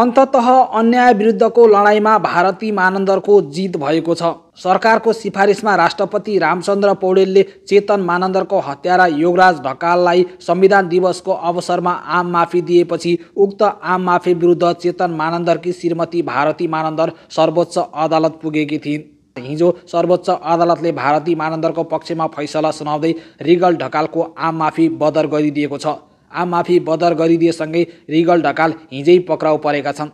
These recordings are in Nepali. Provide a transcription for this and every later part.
अन्तत अन्याय विरुद्धको लडाइँमा भारती मानन्दरको जित भएको छ सरकारको सिफारिसमा राष्ट्रपति रामचन्द्र पौडेलले चेतन मानन्दरको हत्यारा योगराज ढकाललाई संविधान दिवसको अवसरमा आम माफी दिएपछि उक्त आम माफी विरुद्ध चेतन मानन्दरकी श्रीमती भारती मानन्दर सर्वोच्च अदालत पुगेकी थिइन् हिजो सर्वोच्च अदालतले भारती मानन्दरको पक्षमा फैसला सुनाउँदै रिगल ढकालको आम माफी बदर गरिदिएको छ आमाफी बदर गरिदिएसँगै रिगल ढकाल हिजै पक्राउ परेका छन्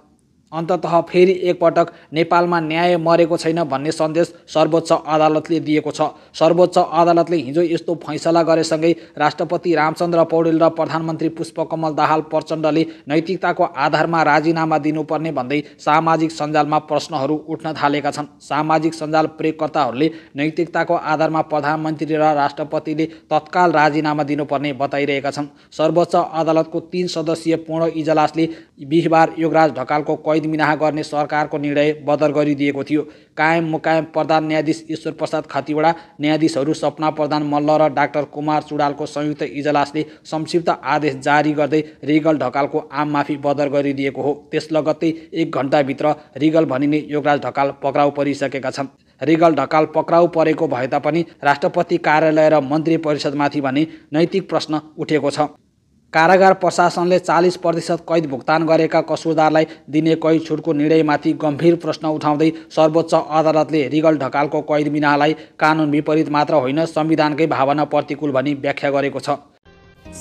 अन्तत फेरि एकपटक नेपालमा न्याय मरेको छैन भन्ने सन्देश सर्वोच्च अदालतले दिएको छ सर्वोच्च अदालतले हिजो यस्तो फैसला गरेसँगै राष्ट्रपति रामचन्द्र पौडेल र प्रधानमन्त्री पुष्पकमल दाहाल प्रचण्डले नैतिकताको आधारमा राजीनामा दिनुपर्ने भन्दै सामाजिक सञ्जालमा प्रश्नहरू उठ्न थालेका छन् सामाजिक सञ्जाल प्रयोगकर्ताहरूले नैतिकताको आधारमा प्रधानमन्त्री र राष्ट्रपतिले तत्काल राजीनामा दिनुपर्ने बताइरहेका छन् सर्वोच्च अदालतको तीन सदस्यीय पूर्ण इजलासले बिहिबार योगराज ढकालको कैद गर्ने सरकारको निर्णय बदर गरिदिएको थियो कायम मुकायम प्रधान न्यायाधीश ईश्वर प्रसाद खातिवडा न्यायाधीशहरू सपना प्रधान मल्ल र डाक्टर कुमार चुडालको संयुक्त इजलासले संक्षिप्त आदेश जारी गर्दै रिगल ढकालको आम माफी बदर गरिदिएको हो त्यस लगत्तै एक घन्टाभित्र रिगल भनिने योगराज ढकाल पक्राउ परिसकेका छन् रिगल ढकाल पक्राउ परेको भए तापनि राष्ट्रपति कार्यालय र मन्त्री परिषदमाथि भने नैतिक प्रश्न उठेको छ कारागार प्रशासनले चालिस प्रतिशत कैद भुक्तान गरेका कसुरदारलाई दिने कैद छुटको निर्णयमाथि गम्भीर प्रश्न उठाउँदै सर्वोच्च अदालतले रिगल ढकालको कैद मिनालाई कानुन विपरीत मात्र होइन संविधानकै भावना प्रतिकूल भनी व्याख्या गरेको छ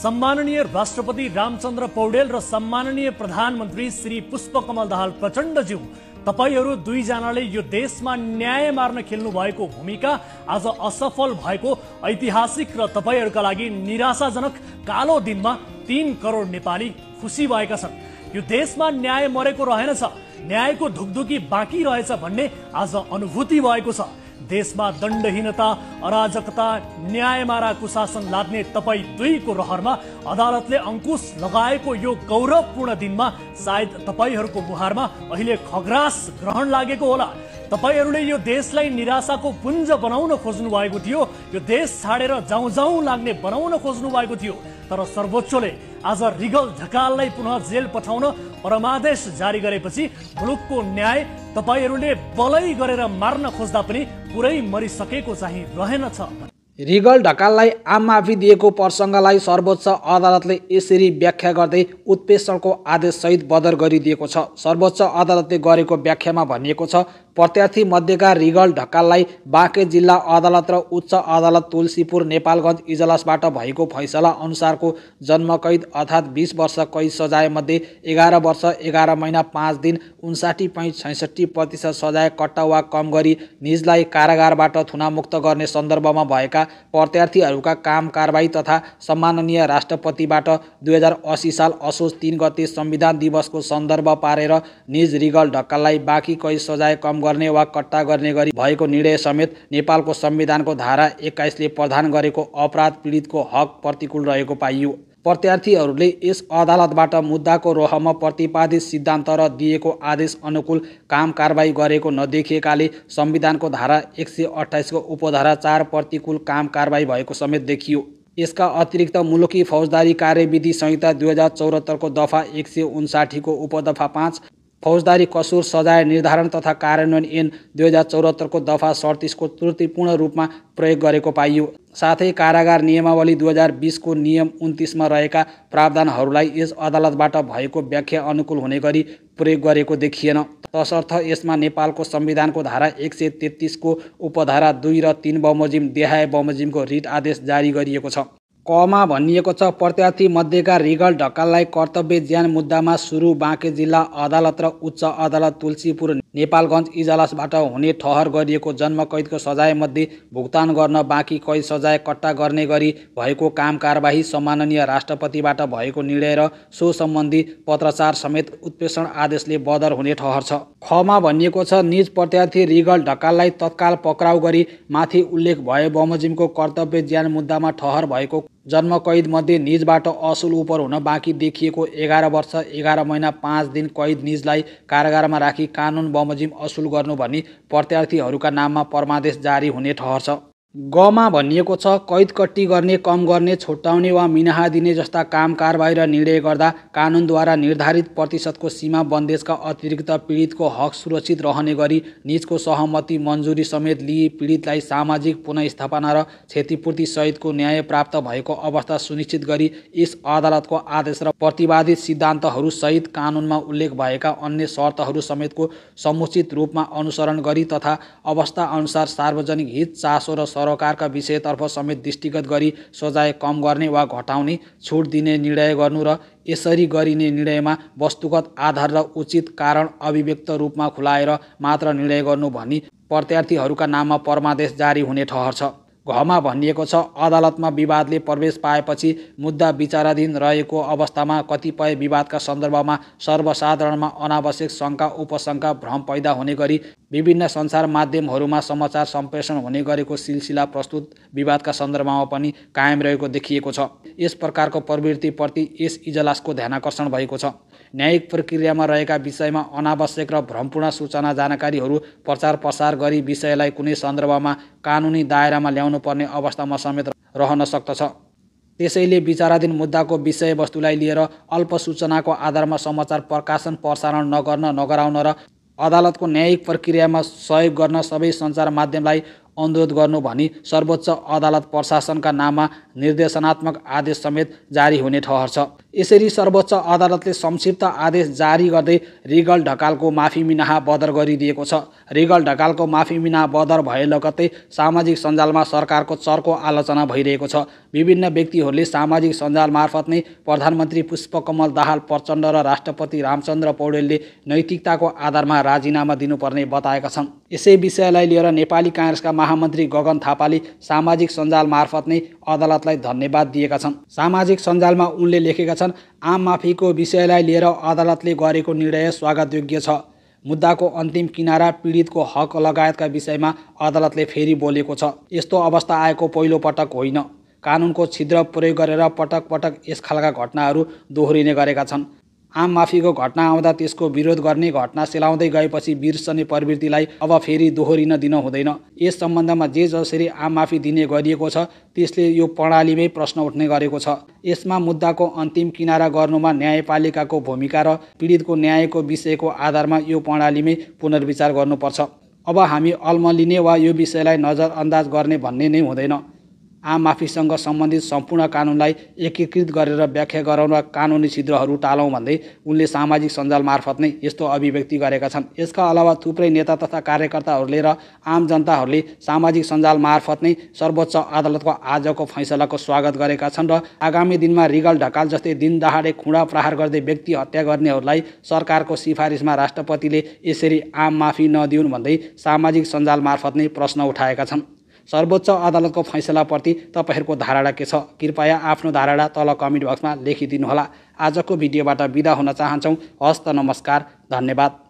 सम्माननीय राष्ट्रपति रामचन्द्र पौडेल र सम्माननीय प्रधानमन्त्री श्री पुष्पकमल दाहाल प्रचण्डज्यू तपाईँहरू दुईजनाले यो देशमा न्याय मार्न खेल्नु भएको भूमिका आज असफल भएको ऐतिहासिक र तपाईँहरूका लागि निराशाजनक कालो दिनमा तिन करोड नेपाली खुसी भएका छन् यो देशमा न्याय मरेको रहेनछ न्यायको धुकधुकी बाँकी रहेछ भन्ने आज अनुभूति भएको छ देशमा दण्डहीनता अराजकता न्यायमारा कुशासन लाग्ने तपाईँ दुईको रहरमा अदालतले अङ्कुश लगाएको यो गौरवपूर्ण दिनमा सायद तपाईँहरूको मुहारमा अहिले खग्रास ग्रहण लागेको होला तपाईँहरूले यो देशलाई निराशाको पुञ्ज बनाउन खोज्नु भएको थियो यो देश छाडेर जाउँ जाउँ लाग्ने बनाउन खोज्नु भएको थियो तर सर्वोच्चले आज रिगल ढकाललाई पुनः जेल पठाउन परमादेश जारी गरेपछि मुलुकको न्याय तपाईँहरूले बलै गरेर मार्न खोज्दा पनि पुरै मरिसकेको चाहिँ रहेनछ रिगल ढकाललाई आम माफी दिएको प्रसङ्गलाई सर्वोच्च अदालतले यसरी व्याख्या गर्दै उत्प्रेषणको आदेशसहित बदर गरिदिएको छ सर्वोच्च अदालतले गरेको व्याख्यामा भनिएको छ प्रत्यार्थी मध्येका रिगल ढकाललाई बाँके जिल्ला अदालत र उच्च अदालत तुलसीपुर नेपालगञ्ज इजलासबाट भएको फैसला अनुसारको जन्मकैद अर्थात् बिस वर्ष कैद सजायमध्ये एघार वर्ष एघार महिना पाँच दिन उन्साठी पोइन्ट छैसठी प्रतिशत सजाय कट्टा वा कम गरी निजलाई कारागारबाट थुनामुक्त गर्ने सन्दर्भमा भएका प्रत्यार्थीहरूका काम कारवाही तथा सम्माननीय राष्ट्रपतिबाट दुई हजार असी साल असोज तिन गते संविधान दिवसको सन्दर्भ पारेर निज रिगल ढक्काललाई बाँकी कैद सजाय कम गर्ने वा कट्टा गर्ने गरी भएको निर्णय समेत नेपालको संविधानको धारा एक्काइसले प्रदान गरेको अपराध पीडितको हक प्रतिकूल रहेको पाइयो प्रत्यार्थीहरूले यस अदालतबाट मुद्दाको रोहमा प्रतिपादित सिद्धान्त र दिएको आदेश अनुकूल काम कारवाही गरेको नदेखिएकाले संविधानको धारा एक सय अठाइसको उपधारा चार प्रतिकूल काम कारवाही भएको समेत देखियो यसका अतिरिक्त मुलुकी फौजदारी कार्यविधि संहिता दुई हजार चौहत्तरको दफा एक सय उन्साठीको उपदफा पाँच फौजदारी कसुर सजाय निर्धारण तथा कार्यान्वयन ऐन दुई हजार चौहत्तरको दफा सडतिसको त्रुटिपूर्ण रूपमा प्रयोग गरेको पाइयो साथै कारागार नियमावली दुई हजार बिसको नियम उन्तिसमा रहेका प्रावधानहरूलाई यस अदालतबाट भएको व्याख्या अनुकूल हुने गरी प्रयोग गरेको देखिएन तसर्थ यसमा नेपालको संविधानको धारा एक सय तेत्तिसको उपधारा दुई र तिन बमोजिम देहाय बमोजिमको रिट आदेश जारी गरिएको छ कमा भनिएको छ प्रत्यार्थी मध्येका रिगल ढकाललाई कर्तव्य ज्यान मुद्दामा सुरु बाँके जिल्ला अदालत र उच्च अदालत तुलसीपुर नेपालगञ्ज इजलासबाट हुने ठहर गरिएको जन्म कैदको सजायमध्ये भुक्तान गर्न बाँकी कैद सजाय कट्टा गर्ने गरी भएको काम कारवाही सम्माननीय राष्ट्रपतिबाट भएको निर्णय र सो सम्बन्धी पत्रचार समेत उत्प्रेषण आदेशले बदर हुने ठहर छ खमा भनिएको छ निज प्रत्यार्थी रिगल ढकाललाई तत्काल पक्राउ गरी माथि उल्लेख भए बमोजिमको कर्तव्य ज्यान मुद्दामा ठहर भएको जन्म मध्ये निजबाट असुल उपर हुन बाँकी देखिएको एघार वर्ष एघार महिना पाँच दिन कैद निजलाई कारागारमा राखी कानुन बमोजिम असुल गर्नु भनी प्रत्यार्थीहरूका नाममा परमादेश जारी हुने ठहर छ गमा भनिएको छ कैदकट्टी गर्ने कम गर्ने छोटाउने वा मिनाहा दिने जस्ता काम कारबाही र निर्णय गर्दा कानुनद्वारा निर्धारित प्रतिशतको सीमा बन्देजका अतिरिक्त पीडितको हक सुरक्षित रहने गरी निजको सहमति मन्जुरी समेत लिई पीडितलाई सामाजिक पुनस्थापना र क्षतिपूर्ति सहितको न्याय प्राप्त भएको अवस्था सुनिश्चित गरी यस अदालतको आदेश र प्रतिवादित सिद्धान्तहरू सहित कानुनमा उल्लेख भएका अन्य शर्तहरू समेतको समुचित रूपमा अनुसरण गरी तथा अवस्थाअनुसार सार्वजनिक हित चासो र सरोकारका विषयतर्फ समेत दृष्टिगत गरी सजाय कम गर्ने वा घटाउने छुट दिने निर्णय गर्नु र यसरी गरिने निर्णयमा वस्तुगत आधार र उचित कारण अभिव्यक्त रूपमा खुलाएर मात्र निर्णय गर्नु भनी प्रत्यार्थीहरूका नाममा परमादेश जारी हुने ठहर छ घमा भनिएको छ अदालतमा विवादले प्रवेश पाएपछि मुद्दा विचाराधीन रहेको अवस्थामा कतिपय विवादका सन्दर्भमा सर्वसाधारणमा अनावश्यक शङ्का उपशङ्का भ्रम पैदा हुने गरी विभिन्न संसार माध्यमहरूमा समाचार सम्प्रेषण हुने गरेको सिलसिला प्रस्तुत विवादका सन्दर्भमा पनि कायम रहेको देखिएको छ यस प्रकारको प्रवृत्तिप्रति यस इजलासको ध्यानकर्षण भएको छ न्यायिक प्रक्रियामा रहेका विषयमा अनावश्यक र भ्रमपूर्ण सूचना जानकारीहरू प्रचार प्रसार गरी विषयलाई कुनै सन्दर्भमा कानुनी दायरामा ल्याउन गर्नुपर्ने अवस्थामा समेत रहन सक्दछ त्यसैले विचाराधीन मुद्दाको विषयवस्तुलाई लिएर अल्पसूचनाको आधारमा समाचार प्रकाशन प्रसारण नगर्न नगराउन र अदालतको न्यायिक प्रक्रियामा सहयोग गर्न सबै सञ्चार माध्यमलाई अनुरोध गर्नु भनी सर्वोच्च अदालत प्रशासनका नाममा निर्देशनात्मक आदेश समेत जारी हुने ठहर छ यसरी सर्वोच्च अदालतले संक्षिप्त आदेश जारी गर्दै रिगल ढकालको माफी मिनाहा बदर गरिदिएको छ रिगल ढकालको माफी मिनाहा बदर भए लगत्तै सामाजिक सञ्जालमा सरकारको चर्को आलोचना भइरहेको छ विभिन्न व्यक्तिहरूले सामाजिक सञ्जाल मार्फत नै प्रधानमन्त्री पुष्पकमल दाहाल प्रचण्ड र राष्ट्रपति रामचन्द्र पौडेलले नैतिकताको आधारमा राजीनामा दिनुपर्ने बताएका छन् यसै विषयलाई लिएर नेपाली काङ्ग्रेसका महामन्त्री गगन थापाले सामाजिक सञ्जाल मार्फत नै अदालतलाई धन्यवाद दिएका छन् सामाजिक सञ्जालमा उनले लेखेका छन् आम माफीको विषयलाई लिएर अदालतले गरेको निर्णय स्वागतयोग्य छ मुद्दाको अन्तिम किनारा पीडितको हक लगायतका विषयमा अदालतले फेरि बोलेको छ यस्तो अवस्था आएको पहिलो पटक होइन कानुनको छिद्र प्रयोग गरेर पटक पटक यस खालका घटनाहरू दोहोरिने गरेका छन् आम माफीको घटना आउँदा त्यसको विरोध गर्ने घटना सेलाउँदै गएपछि बिर्सने प्रवृत्तिलाई अब फेरि दोहोरिन दिन हुँदैन यस सम्बन्धमा जे जसरी आम माफी दिने गरिएको छ त्यसले यो प्रणालीमै प्रश्न उठ्ने गरेको छ यसमा मुद्दाको अन्तिम किनारा गर्नुमा न्यायपालिकाको भूमिका र पीडितको न्यायको विषयको आधारमा यो प्रणालीमै पुनर्विचार गर्नुपर्छ अब हामी अल्मलिने वा यो विषयलाई नजरअन्दाज गर्ने भन्ने नै हुँदैन आम माफीसँग सम्बन्धित सम्पूर्ण कानुनलाई एकीकृत गरेर व्याख्या गराउन र कानुनी छिद्रहरू टालौँ भन्दै उनले सामाजिक सञ्जाल मार्फत नै यस्तो अभिव्यक्ति गरेका छन् यसका अलावा थुप्रै नेता तथा कार्यकर्ताहरूले र आम जनताहरूले सामाजिक सञ्जाल मार्फत नै सर्वोच्च अदालतको आजको फैसलाको स्वागत गरेका छन् र आगामी दिनमा रिगल ढकाल जस्तै दिन दहाडे खुँडा प्रहार गर्दै व्यक्ति हत्या गर्नेहरूलाई सरकारको सिफारिसमा राष्ट्रपतिले यसरी आम माफी नदिउन् भन्दै सामाजिक सञ्जाल मार्फत नै प्रश्न उठाएका छन् सर्वोच्च अदालतको फैसलाप्रति तपाईँहरूको धारणा के छ कृपया आफ्नो धारणा तल कमेन्ट बक्समा लेखिदिनुहोला आजको भिडियोबाट बिदा हुन चाहन्छौँ हस्त नमस्कार धन्यवाद